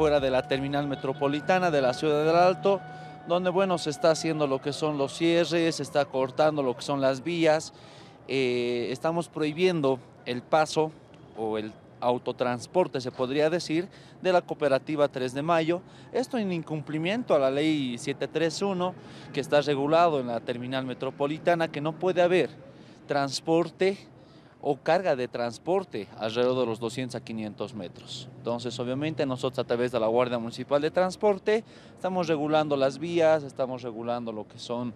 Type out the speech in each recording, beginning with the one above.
Fuera de la terminal metropolitana de la ciudad del Alto, donde bueno, se está haciendo lo que son los cierres, se está cortando lo que son las vías, eh, estamos prohibiendo el paso o el autotransporte, se podría decir, de la cooperativa 3 de mayo. Esto en incumplimiento a la ley 731, que está regulado en la terminal metropolitana, que no puede haber transporte o carga de transporte alrededor de los 200 a 500 metros. Entonces, obviamente, nosotros a través de la Guardia Municipal de Transporte estamos regulando las vías, estamos regulando lo que son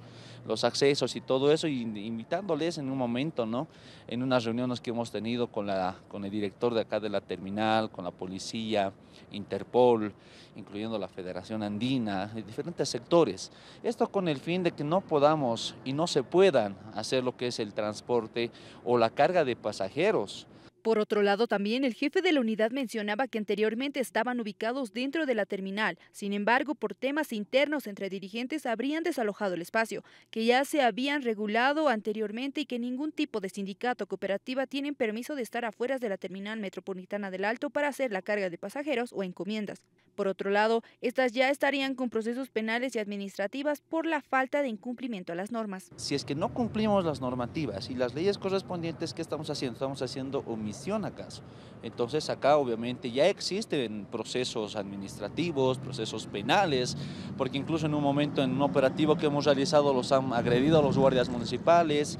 los accesos y todo eso, y invitándoles en un momento, ¿no? En unas reuniones que hemos tenido con, la, con el director de acá de la terminal, con la policía, Interpol, incluyendo la Federación Andina, diferentes sectores. Esto con el fin de que no podamos y no se puedan hacer lo que es el transporte o la carga de pasajeros. Por otro lado, también el jefe de la unidad mencionaba que anteriormente estaban ubicados dentro de la terminal. Sin embargo, por temas internos entre dirigentes habrían desalojado el espacio, que ya se habían regulado anteriormente y que ningún tipo de sindicato o cooperativa tienen permiso de estar afuera de la terminal metropolitana del Alto para hacer la carga de pasajeros o encomiendas. Por otro lado, estas ya estarían con procesos penales y administrativas por la falta de incumplimiento a las normas. Si es que no cumplimos las normativas y las leyes correspondientes, ¿qué estamos haciendo? Estamos haciendo omisión acaso. Entonces acá obviamente ya existen procesos administrativos, procesos penales, porque incluso en un momento en un operativo que hemos realizado los han agredido a los guardias municipales.